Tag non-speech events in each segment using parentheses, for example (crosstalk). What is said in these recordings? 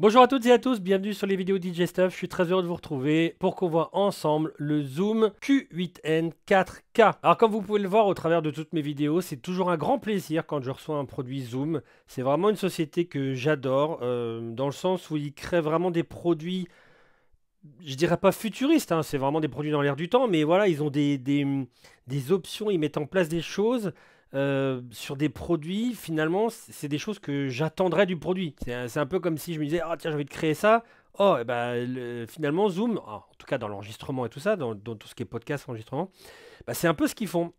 Bonjour à toutes et à tous, bienvenue sur les vidéos DJ Stuff. Je suis très heureux de vous retrouver pour qu'on voit ensemble le Zoom Q8N 4K. Alors comme vous pouvez le voir au travers de toutes mes vidéos, c'est toujours un grand plaisir quand je reçois un produit Zoom. C'est vraiment une société que j'adore, euh, dans le sens où ils créent vraiment des produits, je dirais pas futuristes, hein, c'est vraiment des produits dans l'air du temps, mais voilà, ils ont des, des, des options, ils mettent en place des choses euh, sur des produits, finalement, c'est des choses que j'attendrais du produit. C'est un, peu comme si je me disais, ah tiens, j'ai envie de créer ça. Oh, et eh ben, finalement, Zoom, ah, en tout cas dans l'enregistrement et tout ça, dans, tout ce qui est podcast, enregistrement, bah, c'est un peu ce qu'ils font.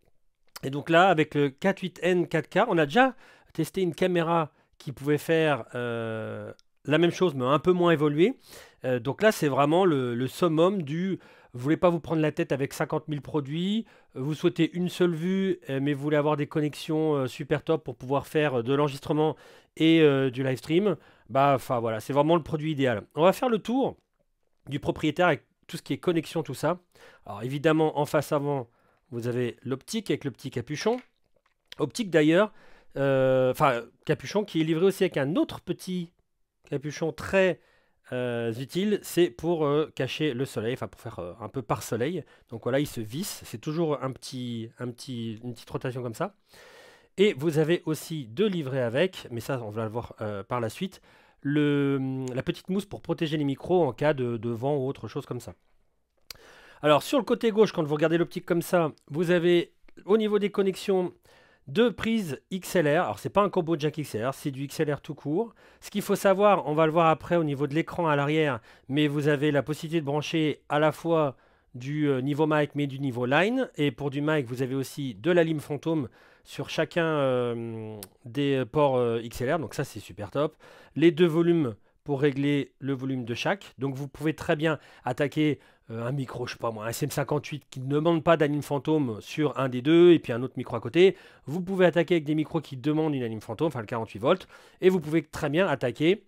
Et donc là, avec le 48N 4K, on a déjà testé une caméra qui pouvait faire euh, la même chose, mais un peu moins évoluée. Euh, donc là, c'est vraiment le summum du vous voulez pas vous prendre la tête avec 50 000 produits. Euh, vous souhaitez une seule vue, euh, mais vous voulez avoir des connexions euh, super top pour pouvoir faire de l'enregistrement et du live stream. Bah, enfin voilà, c'est vraiment le produit idéal. On va faire le tour du propriétaire avec tout ce qui est connexion, tout ça. Alors évidemment, en face avant, vous avez l'optique avec le petit capuchon. Optique d'ailleurs, enfin capuchon qui est livré aussi avec un autre petit capuchon très euh, utile utiles, c'est pour euh, cacher le soleil, enfin pour faire euh, un peu par soleil. Donc voilà, il se visse, c'est toujours un petit, un petit, une petite rotation comme ça. Et vous avez aussi deux livrets avec, mais ça on va le voir par la suite, le, hum, la petite mousse pour protéger les micros en cas de, de, vent ou autre chose comme ça. Alors sur le côté gauche, quand vous regardez l'optique comme ça, vous avez au niveau des connexions deux prises XLR, alors c'est pas un combo jack XLR, c'est du XLR tout court. Ce qu'il faut savoir, on va le voir après au niveau de l'écran à l'arrière, mais vous avez la possibilité de brancher à la fois du euh, niveau mic mais du niveau line. Et pour du mic, vous avez aussi de la lime fantôme sur chacun euh, des ports euh, XLR. Donc ça, c'est super top. Les deux volumes pour régler le volume de chaque. Donc vous pouvez très bien attaquer euh, un micro, je sais pas moi, un SM58 qui ne demande pas d'anime fantôme sur un des deux et puis un autre micro à côté, vous pouvez attaquer avec des micros qui demandent une anime fantôme, enfin le 48 volts, et vous pouvez très bien attaquer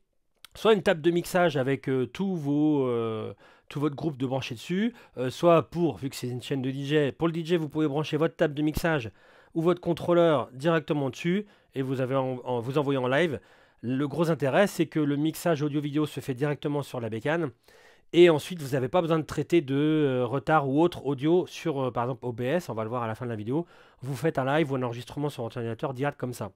soit une table de mixage avec euh, vos euh, tout votre groupe de brancher dessus, soit pour, vu que c'est une chaîne de DJ, pour le DJ, vous pouvez brancher votre table de mixage ou votre contrôleur directement dessus et vous, avez en, vous envoyer en live. Le gros intérêt, c'est que le mixage audio-vidéo se fait directement sur la bécane et ensuite, vous n'avez pas besoin de traiter de euh, retard ou autre audio sur, euh, par exemple, OBS, on va le voir à la fin de la vidéo. Vous faites un live ou un enregistrement sur votre ordinateur direct comme ça.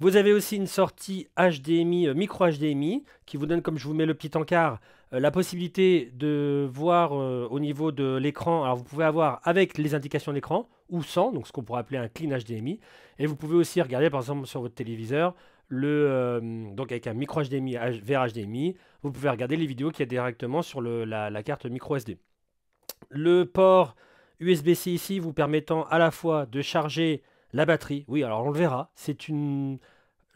Vous avez aussi une sortie HDMI, euh, micro HDMI, qui vous donne, comme je vous mets le petit encart, la possibilité de voir au niveau de l'écran. Alors, vous pouvez avoir avec les indications d'écran ou sans, donc ce qu'on pourrait appeler un clean HDMI. Et vous pouvez aussi regarder, par exemple, sur votre téléviseur, le, euh, donc avec un micro HDMI vers HDMI, vous pouvez regarder les vidéos Qui y a directement sur la, carte micro SD. Le port USB-C ici vous permettant à la fois de charger la batterie. Oui, alors on le verra. C'est une.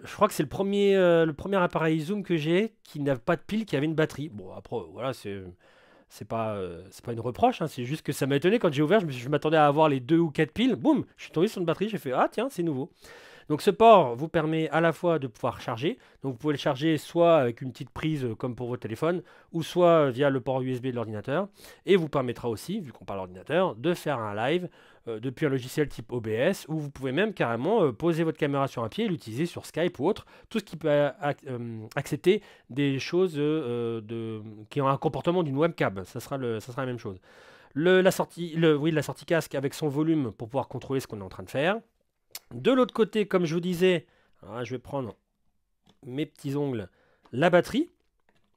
Je crois que c'est le premier, euh, le premier appareil Zoom que j'ai qui n'a pas de pile, qui avait une batterie. Bon, après, voilà, c'est c'est pas, euh, c'est pas une reproche, hein. c'est juste que ça m'a étonné quand j'ai ouvert, je, je m'attendais à avoir les deux ou quatre piles, boum, je suis tombé sur une batterie, j'ai fait ah tiens, c'est nouveau. Donc ce port vous permet à la fois de pouvoir charger, donc vous pouvez le charger soit avec une petite prise euh, comme pour votre téléphone, ou soit euh, via le port USB de l'ordinateur, et vous permettra aussi, vu qu'on parle d'ordinateur, de faire un live euh, depuis un logiciel type OBS, où vous pouvez même carrément poser votre caméra sur un pied et l'utiliser sur Skype ou autre, tout ce qui peut accepter des choses qui ont un comportement d'une webcam, ça sera, la même chose. la sortie, oui, la sortie casque avec son volume pour pouvoir contrôler ce qu'on est en train de faire. De l'autre côté, comme je vous disais, hein, je vais prendre mes petits ongles, la batterie,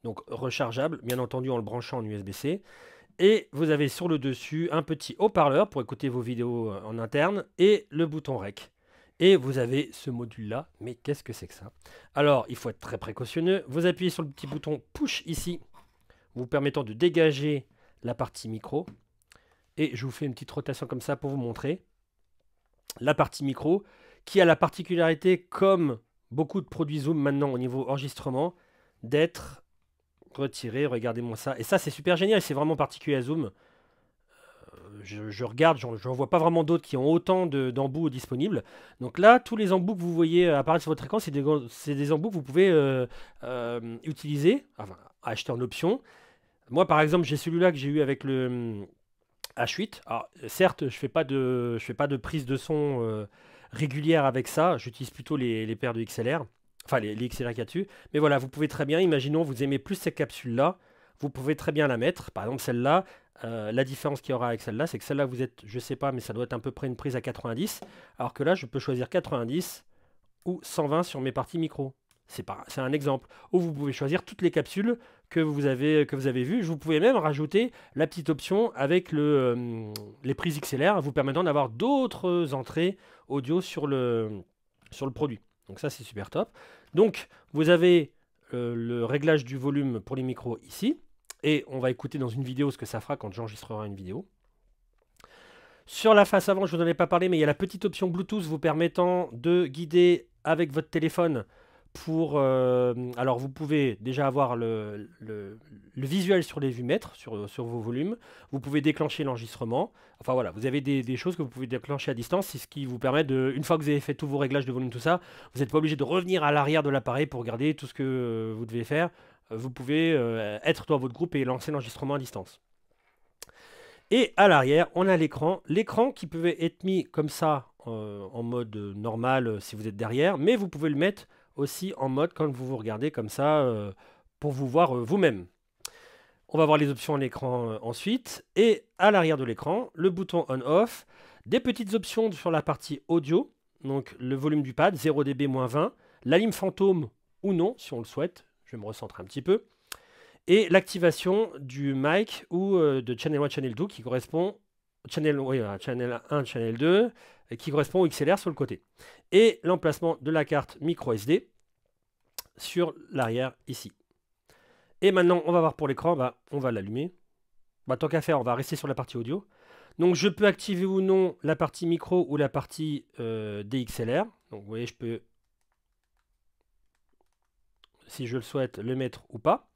donc rechargeable, bien entendu en le branchant en USB-C. Et vous avez sur le dessus un petit haut-parleur pour écouter vos vidéos euh, en interne et le bouton REC. Et vous avez ce module-là, mais qu'est-ce que c'est que ça Alors, il faut être très précautionneux. Vous appuyez sur le petit bouton Push ici, vous permettant de dégager la partie micro. Et je vous fais une petite rotation comme ça pour vous montrer la partie micro, qui a la particularité, comme beaucoup de produits Zoom maintenant au niveau enregistrement, d'être retiré. Regardez-moi ça. Et ça, c'est super génial. C'est vraiment particulier à Zoom. Euh, je regarde, je, ne vois pas vraiment d'autres qui ont autant d'embouts disponibles. Donc là, tous les embouts que vous voyez apparaître sur votre écran, c'est des, embouts que vous pouvez euh, euh, utiliser, enfin, acheter en option. Moi, par exemple, j'ai celui-là que j'ai eu avec le, H8. Alors, certes, je fais pas de, je fais pas de prise de son euh, régulière avec ça. J'utilise plutôt les, paires de XLR, enfin les, XLR qu'il y a dessus. Mais voilà, vous pouvez très bien, imaginons, vous aimez plus cette capsule-là, vous pouvez très bien la mettre. Par exemple, celle-là, euh, la différence qu'il y aura avec celle-là, c'est que celle-là, vous êtes, je ne sais pas, mais ça doit être à peu près une prise à 90. Alors que là, je peux choisir 90 ou 120 sur mes parties micro. C'est un exemple. où vous pouvez choisir toutes les capsules que vous avez, que vous avez vues. Vous pouvez même rajouter la petite option avec euh, les prises XLR, vous permettant d'avoir d'autres entrées audio sur le, sur le produit. Donc ça, c'est super top. Donc, vous avez euh, le réglage du volume pour les micros ici. Et on va écouter dans une vidéo ce que ça fera quand j'enregistrerai une vidéo. Sur la face avant, je ne vous en avais pas parlé, mais il y a la petite option Bluetooth vous permettant de guider avec votre téléphone pour. Euh, alors, vous pouvez déjà avoir le, visuel sur les vues mètres, sur, vos volumes. Vous pouvez déclencher l'enregistrement. Enfin, voilà, vous avez des, choses que vous pouvez déclencher à distance. C'est ce qui vous permet de. Une fois que vous avez fait tous vos réglages de volume, tout ça, vous n'êtes pas obligé de revenir à l'arrière de l'appareil pour regarder tout ce que vous devez faire. Vous pouvez euh, être dans votre groupe et lancer l'enregistrement à distance. Et à l'arrière, on a l'écran. L'écran qui pouvait être mis comme ça euh, en mode normal si vous êtes derrière, mais vous pouvez le mettre aussi en mode quand vous vous regardez comme ça euh, pour vous voir euh, vous-même. On va voir les options à l'écran euh, ensuite. Et à l'arrière de l'écran, le bouton on-off, des petites options sur la partie audio, donc le volume du pad, 0 dB 20, la lime fantôme ou non, si on le souhaite, je vais me recentrer un petit peu, et l'activation du mic ou de Channel 1, Channel 2 qui correspond channel, 1, channel 2, euh, qui correspond au XLR sur le côté. Et l'emplacement de la carte micro SD sur l'arrière ici. Et maintenant, on va voir pour l'écran, bah, on va l'allumer. Bah, tant qu'à faire, on va rester sur la partie audio. Donc je peux activer ou non la partie micro ou la partie euh, DXLR. Donc vous voyez, je peux, si je le souhaite, le mettre ou pas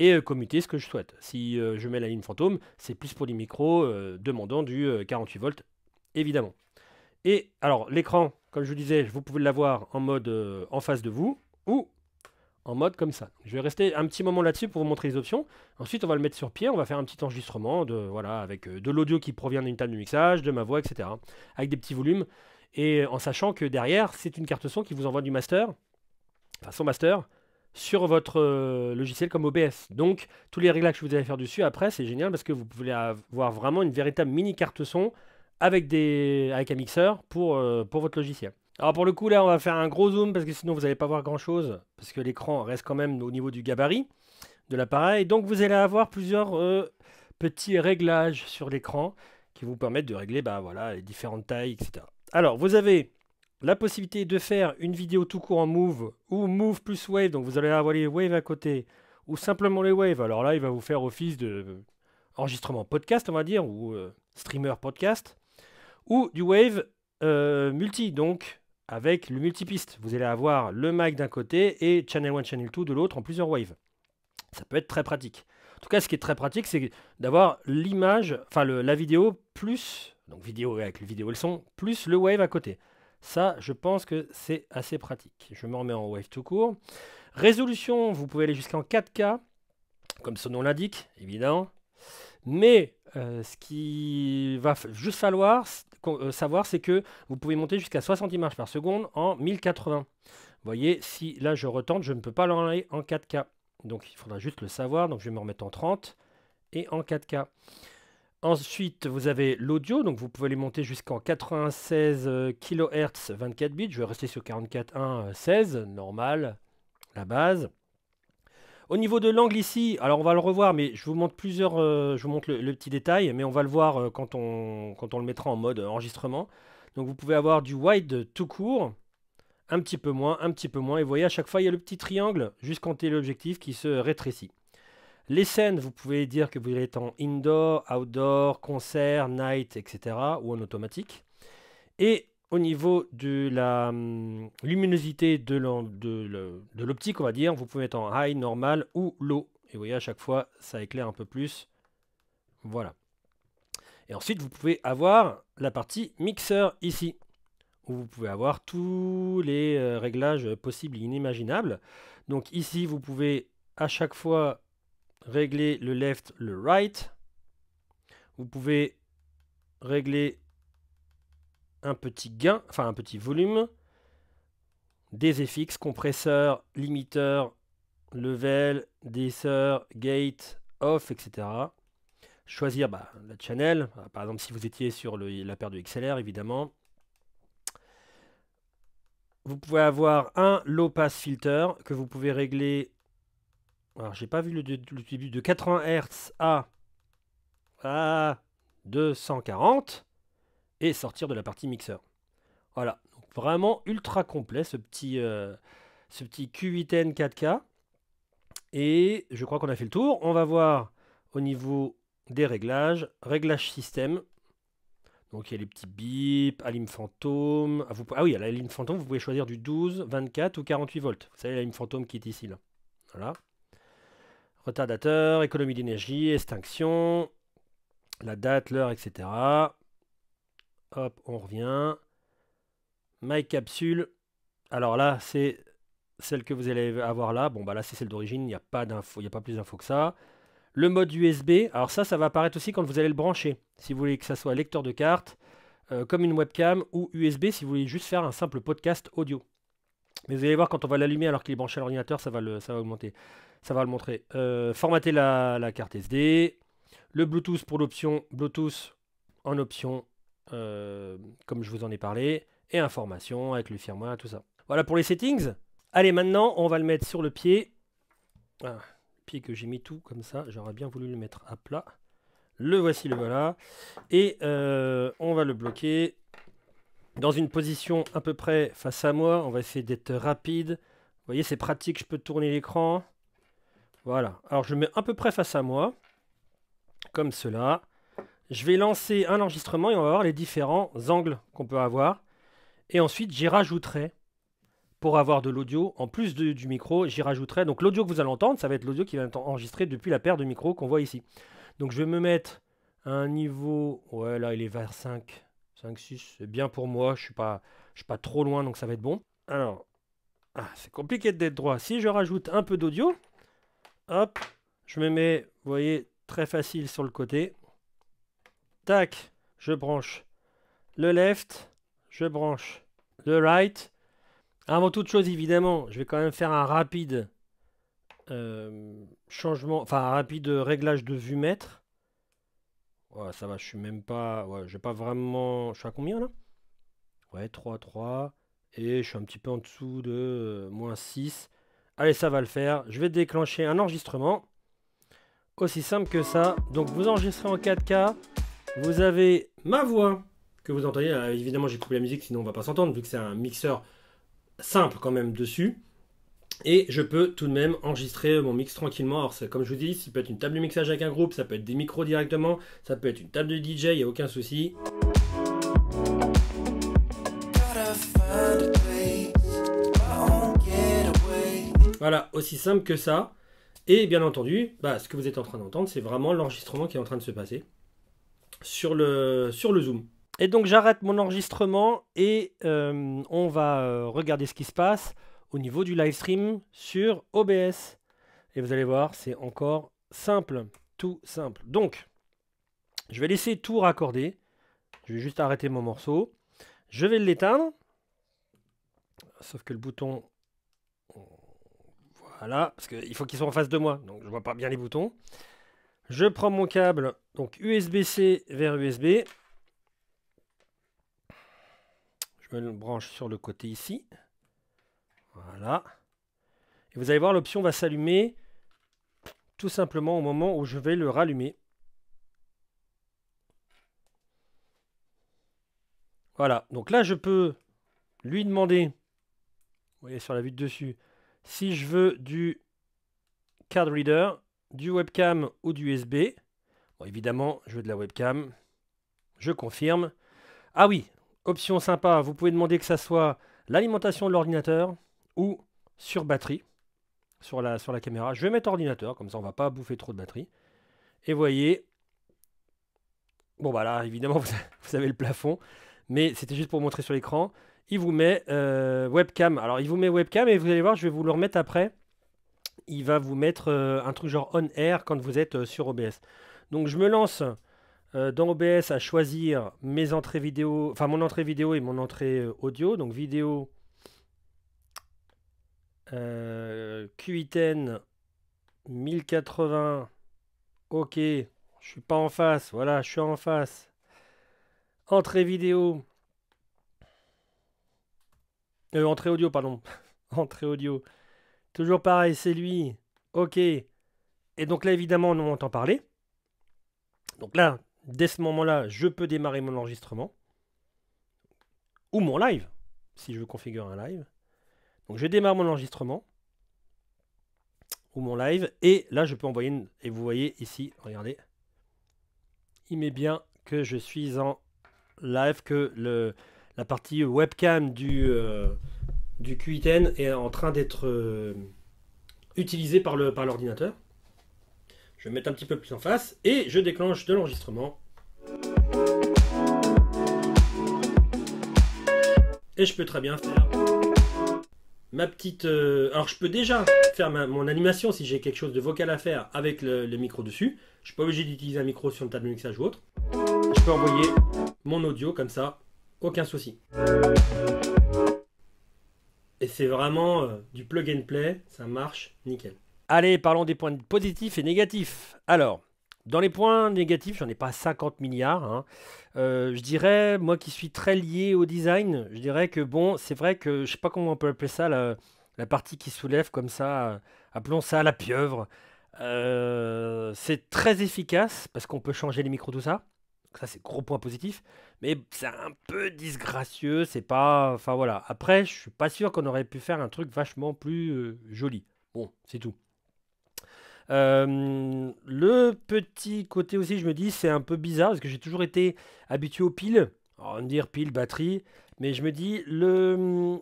et euh, commuter ce que je souhaite. Si euh, je mets la ligne fantôme, c'est plus pour les micros euh, demandant du 48 volts, évidemment. Et alors, l'écran, comme je vous disais, vous pouvez l'avoir en mode en face de vous ou en mode comme ça. Je vais rester un petit moment là-dessus pour vous montrer les options. Ensuite, on va le mettre sur pied, on va faire un petit enregistrement de voilà avec de l'audio qui provient d'une table de mixage, de ma voix, etc. Avec des petits volumes et en sachant que derrière, c'est une carte son qui vous envoie du master, enfin son master, sur votre euh, logiciel comme OBS. Donc, tous les réglages que vous allez faire dessus après, c'est génial parce que vous pouvez avoir vraiment une véritable mini carte son avec, des, avec un mixeur pour, euh, pour votre logiciel. Alors pour le coup là on va faire un gros zoom parce que sinon vous n'allez pas voir grand chose parce que l'écran reste quand même au niveau du gabarit de l'appareil. Donc vous allez avoir plusieurs euh, petits réglages sur l'écran qui vous permettent de régler bah, voilà, les différentes tailles etc. Alors vous avez la possibilité de faire une vidéo tout court en move ou move plus wave, donc vous allez avoir les Wave à côté, ou simplement les waves. Alors là, il va vous faire office de enregistrement podcast, on va dire, ou euh, streamer podcast, ou du wave euh, multi, donc avec le multipiste. Vous allez avoir le mic d'un côté et channel 1, channel 2 de l'autre en plusieurs waves. Ça peut être très pratique. En tout cas, ce qui est très pratique, c'est d'avoir l'image, enfin la vidéo plus, donc vidéo avec le vidéo et le son, plus le wave à côté. Ça, je pense que c'est assez pratique. Je me remets en Wave tout court. Résolution, vous pouvez aller jusqu'en 4K, comme son nom l'indique, évidemment. Mais euh, ce qui va juste falloir euh, savoir, c'est que vous pouvez monter jusqu'à 60 images par seconde en 1080. Vous voyez, si là je retente, je ne peux pas l'enlever en 4K. Donc il faudra juste le savoir. Donc je vais me remettre en 30 et en 4K. Ensuite, vous avez l'audio, donc vous pouvez les monter jusqu'en 96 kHz 24 bits. Je vais rester sur 44.1.16, euh, normal, la base. Au niveau de l'angle ici, alors on va le revoir, mais je vous montre plusieurs, euh, je vous montre le, petit détail, mais on va le voir euh, quand, on, quand on le mettra en mode enregistrement. Donc vous pouvez avoir du wide tout court, un petit peu moins, un petit peu moins, et vous voyez à chaque fois il y a le petit triangle jusqu'en téléobjectif qui se rétrécit. Les scènes, vous pouvez dire que vous être en indoor, outdoor, concert, night, etc. ou en automatique. Et au niveau de la hum, luminosité de l'optique, on va dire, vous pouvez être en high, normal ou low. Et vous voyez, à chaque fois, ça éclaire un peu plus. Voilà. Et ensuite, vous pouvez avoir la partie mixeur ici, où vous pouvez avoir tous les euh, réglages possibles et inimaginables. Donc ici, vous pouvez à chaque fois régler le left, le right. Vous pouvez régler un petit gain, enfin un petit volume, des FX, compresseur, limiteur, level, dessert, gate, off, etc. Choisir bah, la channel, ah, par exemple si vous étiez sur la paire de XLR évidemment. Vous pouvez avoir un low pass filter que vous pouvez régler alors, j'ai pas vu le, début de 80 Hz à, à 240 et sortir de la partie mixeur. Voilà, Donc, vraiment ultra complet ce petit, euh, ce petit Q8N 4K. Et je crois qu'on a fait le tour. On va voir au niveau des réglages, réglage système. Donc il y a les petits bips, Alim Fantôme. Ah, ah oui, à la Fantôme, vous pouvez choisir du 12, 24 ou 48 volts. Vous savez, l'Alim Fantôme qui est ici, là. Voilà. Retardateur, économie d'énergie, extinction, la date, l'heure, etc. Hop, on revient. My capsule. Alors là, c'est celle que vous allez avoir là. Bon, bah là, c'est celle d'origine. Il n'y a pas d'info, il n'y a pas plus d'infos que ça. Le mode USB. Alors ça, ça va apparaître aussi quand vous allez le brancher. Si vous voulez que ça soit lecteur de carte, euh, comme une webcam, ou USB si vous voulez juste faire un simple podcast audio. Mais vous allez voir, quand on va l'allumer alors qu'il est branché à l'ordinateur, ça, ça va augmenter ça va le montrer. Euh, formater la, carte SD. Le Bluetooth pour l'option Bluetooth en option, euh, comme je vous en ai parlé. Et information avec le firmware, tout ça. Voilà pour les settings. Allez, maintenant, on va le mettre sur le pied. Ah, pied que j'ai mis tout comme ça. J'aurais bien voulu le mettre à plat. Le voici, le voilà. Et euh, on va le bloquer dans une position à peu près face à moi. On va essayer d'être rapide. Vous voyez, c'est pratique, je peux tourner l'écran. Voilà. Alors je mets à peu près face à moi, comme cela. Je vais lancer un enregistrement et on va voir les différents angles qu'on peut avoir. Et ensuite, j'y rajouterai, pour avoir de l'audio, en plus du micro, j'y rajouterai. Donc l'audio que vous allez entendre, ça va être l'audio qui va être enregistré depuis la paire de micros qu'on voit ici. Donc je vais me mettre à un niveau... Ouais, là, il est vers 5. 5, 6, c'est bien pour moi. Je ne suis, pas, je suis pas trop loin, donc ça va être bon. Alors, ah, c'est compliqué d'être droit. Si je rajoute un peu d'audio, Hop, je me mets, vous voyez, très facile sur le côté. Tac, je branche le left, je branche le right. Avant toute chose, évidemment, je vais quand même faire un rapide euh, changement, enfin un rapide réglage de vue mètre. ça va, je suis même pas, ouais, j'ai pas vraiment, je suis à combien là Ouais, 3, 3, et je suis un petit peu en dessous de euh, moins 6. Allez, ça va le faire. Je vais déclencher un enregistrement. Aussi simple que ça. Donc vous enregistrez en 4K. Vous avez ma voix que vous entendez. Euh, évidemment, j'ai coupé la musique, sinon on va pas s'entendre, vu que c'est un mixeur simple quand même dessus. Et je peux tout de même enregistrer mon mix tranquillement. Alors, comme je vous dis, ça peut être une table de mixage avec un groupe, ça peut être des micros directement, ça peut être une table de DJ, il n'y a aucun souci. Voilà, aussi simple que ça. Et bien entendu, bah, ce que vous êtes en train d'entendre, c'est vraiment l'enregistrement qui est en train de se passer sur le, sur le Zoom. Et donc j'arrête mon enregistrement et euh, on va euh, regarder ce qui se passe au niveau du live stream sur OBS. Et vous allez voir, c'est encore simple, tout simple. Donc, je vais laisser tout raccorder. Je vais juste arrêter mon morceau. Je vais l'éteindre. Sauf que le bouton voilà, parce qu'il faut qu'ils soit en face de moi, donc je vois pas bien les boutons. Je prends mon câble, donc USB-C vers USB. Je me le branche sur le côté ici. Voilà. Et vous allez voir, l'option va s'allumer tout simplement au moment où je vais le rallumer. Voilà, donc là je peux lui demander, vous voyez sur la vue de dessus, si je veux du card reader, du webcam ou du USB, bon, évidemment, je veux de la webcam. Je confirme. Ah oui, option sympa, vous pouvez demander que ça soit l'alimentation de l'ordinateur ou sur batterie, sur la, sur la caméra. Je vais mettre ordinateur, comme ça on ne va pas bouffer trop de batterie. Et voyez, bon bah là évidemment (laughs) vous, avez le plafond, mais c'était juste pour montrer sur l'écran il vous met euh, webcam. Alors, il vous met webcam et vous allez voir, je vais vous le remettre après. Il va vous mettre euh, un truc genre on air quand vous êtes euh, sur OBS. Donc, je me lance dans OBS à choisir mes entrées vidéo, enfin mon entrée vidéo et mon entrée audio. Donc, vidéo Q10 1080. Ok, je suis pas en face. Voilà, je suis en face. Entrée vidéo euh, entrée audio, pardon. (laughs) entrée audio. Toujours pareil, c'est lui. Ok. Et donc là, évidemment, on entend parler. Donc là, dès ce moment-là, je peux démarrer mon enregistrement. Ou mon live, si je veux configurer un live. Donc je démarre mon enregistrement. Ou mon live. Et là, je peux envoyer une... Et vous voyez ici, regardez. Il met bien que je suis en live, que le la partie webcam du, euh, du 10 est en train d'être euh, utilisée par le Par l'ordinateur. je vais mettre un petit peu plus en face et je déclenche de l'enregistrement. Et je peux très bien faire ma petite... Euh, alors je peux déjà faire mon animation si j'ai quelque chose de vocal à faire avec le, le micro dessus. Je ne suis pas obligé d'utiliser un micro sur une table de mixage ou autre. Je peux envoyer mon audio comme ça aucun souci. Et c'est vraiment euh, du plug and play, ça marche nickel. Allez, parlons des points positifs et négatifs. Alors, dans les points négatifs, j'en ai pas 50 milliards. Hein. Euh, je dirais, moi qui suis très lié au design, je dirais que bon, c'est vrai que je sais pas comment on peut appeler ça, la, partie qui soulève comme ça, euh, appelons ça la pieuvre. c'est très efficace parce qu'on peut changer les micros, tout ça. Ça, c'est gros point positif. Mais c'est un peu disgracieux. C'est pas. Enfin voilà. Après, je suis pas sûr qu'on aurait pu faire un truc vachement plus euh, joli. Bon, c'est tout. Euh, le petit côté aussi, je me dis, c'est un peu bizarre parce que j'ai toujours été habitué aux piles. Alors, on dire pile, batterie. Mais je me dis, le,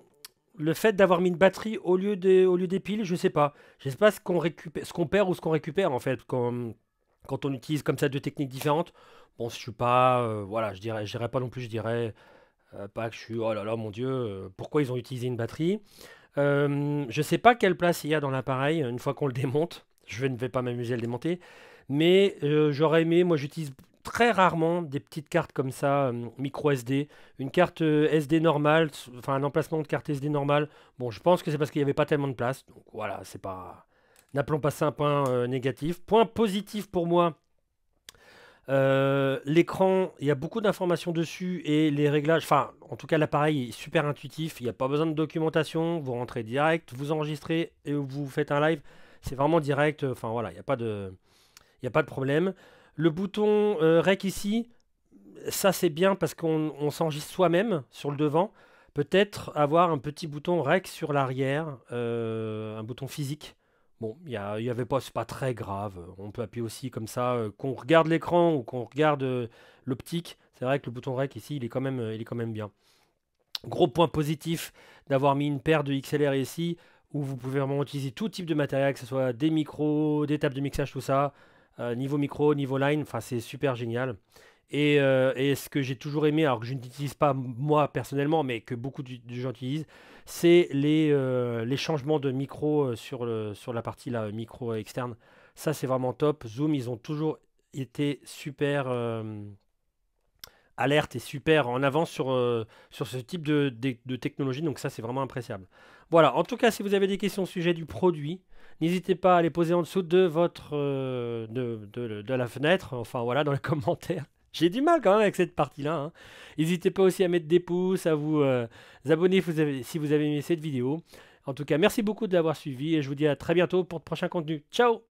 le fait d'avoir mis une batterie au lieu, au lieu des piles, je ne sais pas. Je sais pas ce qu'on récupère, qu'on perd ou ce qu'on récupère en fait quand, quand on utilise comme ça deux techniques différentes bon, je suis pas, euh, voilà, je dirais, je dirais pas non plus, je dirais euh, pas que je suis, oh là là, mon Dieu, euh, pourquoi ils ont utilisé une batterie Je sais pas quelle place il y a dans l'appareil une fois qu'on le (laughs) démonte. Je ne vais pas m'amuser à le démonter, mais j'aurais aimé, moi, j'utilise très rarement des petites cartes comme ça, micro SD. Une carte SD normale, enfin un emplacement de carte SD normale. Bon, je pense que c'est parce qu'il n'y avait pas tellement de place. Donc voilà, c'est pas. N'appelons pas ça un point négatif. Point positif pour moi, euh, l'écran, il y a beaucoup d'informations dessus et les réglages, enfin en tout cas l'appareil est super intuitif, il n'y a pas besoin de documentation, vous rentrez direct, vous enregistrez et vous faites un live, c'est vraiment direct, enfin voilà, il n'y a, pas de, a pas de problème. Le bouton euh, REC ici, ça c'est bien parce qu'on s'enregistre soi-même sur le devant, peut-être avoir un petit bouton REC sur l'arrière, euh, un bouton physique Bon, il n'y avait pas, c'est pas très grave. On peut appuyer aussi comme ça, euh, qu'on regarde l'écran ou qu'on regarde euh, l'optique. C'est vrai que le bouton REC ici, il est quand même, euh, il est quand même bien. Gros point positif d'avoir mis une paire de XLR ici, où vous pouvez vraiment utiliser tout type de matériel, que ce soit des micros, des tables de mixage, tout ça. niveau micro, niveau line, enfin c'est super génial. Et, et ce que j'ai toujours aimé, alors que je n'utilise pas moi personnellement, mais que beaucoup de gens utilisent, c'est les, euh, les, changements de micro euh, sur, sur la partie micro externe. Ça, c'est vraiment top. Zoom, ils ont toujours été super euh, alertes alerte et super en avance sur, sur ce type de, technologie. Donc ça, c'est vraiment appréciable. Voilà, en tout cas, si vous avez des questions au sujet du produit, n'hésitez pas à les poser en dessous de, votre, de, de, la fenêtre, enfin voilà, dans les (laughs) commentaires. J'ai du mal quand même avec cette partie-là. Hein. N'hésitez pas aussi à mettre des pouces, à vous euh, abonner si vous avez aimé cette vidéo. En tout cas, merci beaucoup de l'avoir suivi et je vous dis à très bientôt pour de prochains contenus. Ciao